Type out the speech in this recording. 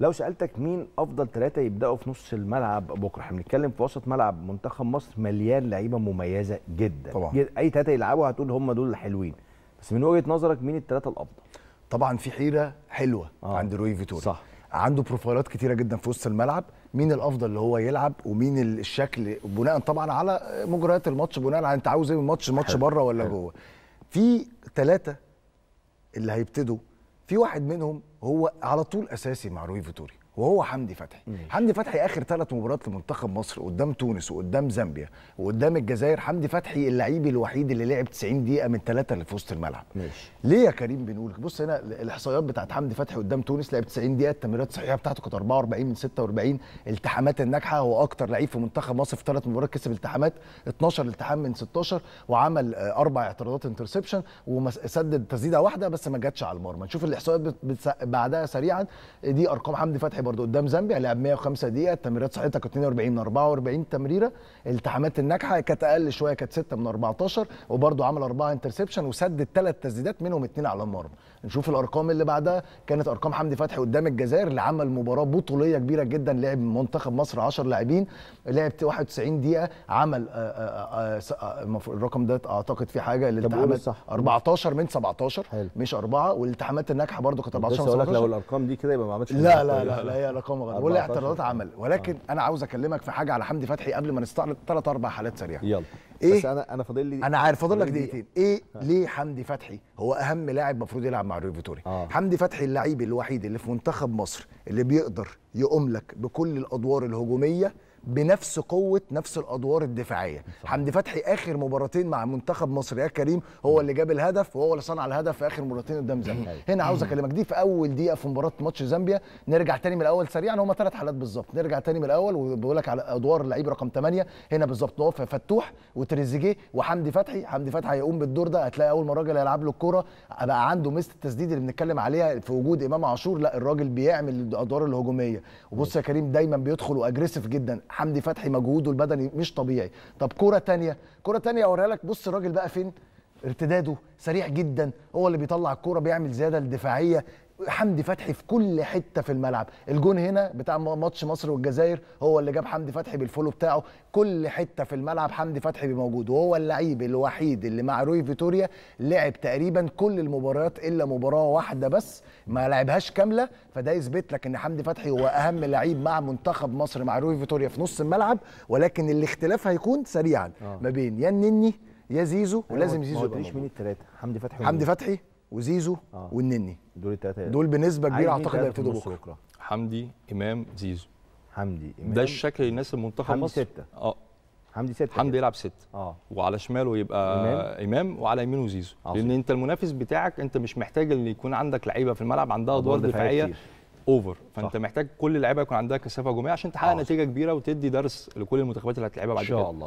لو سالتك مين افضل ثلاثه يبداوا في نص الملعب بكره احنا بنتكلم في وسط ملعب منتخب مصر مليان لعيبه مميزه جدا طبعا. اي ثلاثه يلعبوا هتقول هم دول الحلوين بس من وجهه نظرك مين الثلاثه الافضل طبعا في حيره حلوه آه. عند روي فيتوري صح عنده بروفايلات كتيره جدا في وسط الملعب مين الافضل اللي هو يلعب ومين الشكل بناء طبعا على مجريات الماتش بناء على انت عاوز ايه من الماتش الماتش بره ولا جوه في ثلاثه اللي هيبتدوا في واحد منهم هو على طول اساسي مع روي فيتوري وهو حمدي فتحي حمدي فتحي اخر ثلاث مباريات لمنتخب مصر قدام تونس وقدام زامبيا وقدام الجزائر حمدي فتحي اللعيب الوحيد اللي لعب 90 دقيقه من ثلاثه اللي في وسط الملعب ماشي ليه يا كريم بنقول بص هنا الاحصائيات بتاعت حمدي فتحي قدام تونس لعب 90 دقيقه التمريرات الصحيحه بتاعته كانت 44 من 46 التحامات الناجحه هو اكتر لعيب في منتخب مصر في ثلاث مباريات كسب التحامات 12 التحام من 16 وعمل آه، اربع اعتراضات انترسبشن وسدد تسديده واحده بس ما جاتش على المرمى نشوف الاحصائيات بعدها سريعا دي ارقام حمدي فتحي برضه قدام زامبيا لعب 105 دقيقه تمريرات صحتها كانت 42 من 44 تمريره التحامات الناجحه كانت اقل شويه كانت 6 من 14 وبرضه عمل 4 انترسبشن وسدد ثلاث تسديدات منهم اثنين على المرمى نشوف الارقام اللي بعدها كانت ارقام حمدي فتحي قدام الجزائر اللي عمل مباراه بطوليه كبيره جدا لعب منتخب مصر 10 لاعبين لعب 91 دقيقه عمل آه، آه، آه، الرقم ده اعتقد في حاجه الالتحامات 14 من 17 مش 4 والالتحامات الناجحه برضه كانت 14 من 17 لو الارقام دي كده يبقى ما عملتش لا لا لا, لا, لا هي رقم غلط والاعتراضات ولا اعتراضات عمل ولكن آه. انا عاوز اكلمك في حاجه على حمدي فتحي قبل ما نستعرض ثلاث اربع حالات سريعه يلا إيه؟ بس انا انا فاضل لي انا عارف فاضل لك دقيقتين ايه آه. ليه حمدي فتحي هو اهم لاعب المفروض يلعب مع ريو فيتوري آه. حمدي فتحي اللعيب الوحيد اللي في منتخب مصر اللي بيقدر يقوم لك بكل الادوار الهجوميه بنفس قوه نفس الادوار الدفاعيه حمدي فتحي اخر مباراتين مع منتخب مصر يا كريم هو اللي جاب الهدف وهو اللي صنع الهدف في اخر مباراتين قدام زامبيا هنا عاوز اكلمك دي في اول دقيقه في مباراه ماتش زامبيا نرجع تاني من الاول سريعا هما ثلاث حالات بالظبط نرجع تاني من الاول وبقول لك على ادوار اللعيب رقم 8 هنا بالظبط نقف فتوح وتريزيجيه وحمدي فتحي حمدي فتحي هيقوم بالدور ده هتلاقي اول ما الراجل هيلعب له الكوره بقى عنده ميزه التسديد اللي بنتكلم عليها في وجود امام عاشور لا الراجل بيعمل الادوار الهجوميه وبص يا كريم دايما بيدخل واجريسيف جدا حمدي فتحي مجهوده البدني مش طبيعي طب كره تانية كره تانية اوريها لك بص الراجل بقى فين ارتداده سريع جدا هو اللي بيطلع الكوره بيعمل زياده الدفاعيه حمدي فتحي في كل حته في الملعب الجون هنا بتاع ماتش مصر والجزائر هو اللي جاب حمدي فتحي بالفولو بتاعه كل حته في الملعب حمدي فتحي موجود وهو اللعيب الوحيد اللي مع روي فيتوريا لعب تقريبا كل المباريات الا مباراه واحده بس ما لعبهاش كامله فده يثبت لك ان حمدي فتحي هو اهم لعيب مع منتخب مصر مع روي فيتوريا في نص الملعب ولكن الاختلاف هيكون سريعا آه. ما بين يا النني يا زيزو ولازم زيزو ما مين الثلاثه حمدي فتحي حمدي فتحي وزيزو آه. والنني دول الثلاثه دول بنسبه كبيره اعتقد هيبتدوا بكره حمدي امام زيزو حمدي امام ده الشكل اللي يناسب منتخب مصر سته اه حمدي سته يعني. حمدي يلعب سته اه وعلى شماله يبقى امام, إمام وعلى يمينه زيزو عصر. لان انت المنافس بتاعك انت مش محتاج ان يكون عندك لعيبه في الملعب عندها ادوار دفاعيه كتير. اوفر فانت صح. محتاج كل اللعيبه يكون عندها كثافه هجوميه عشان تحقق نتيجه كبيره وتدي درس لكل المنتخبات اللي هتلعبها بعد كده ان شاء الله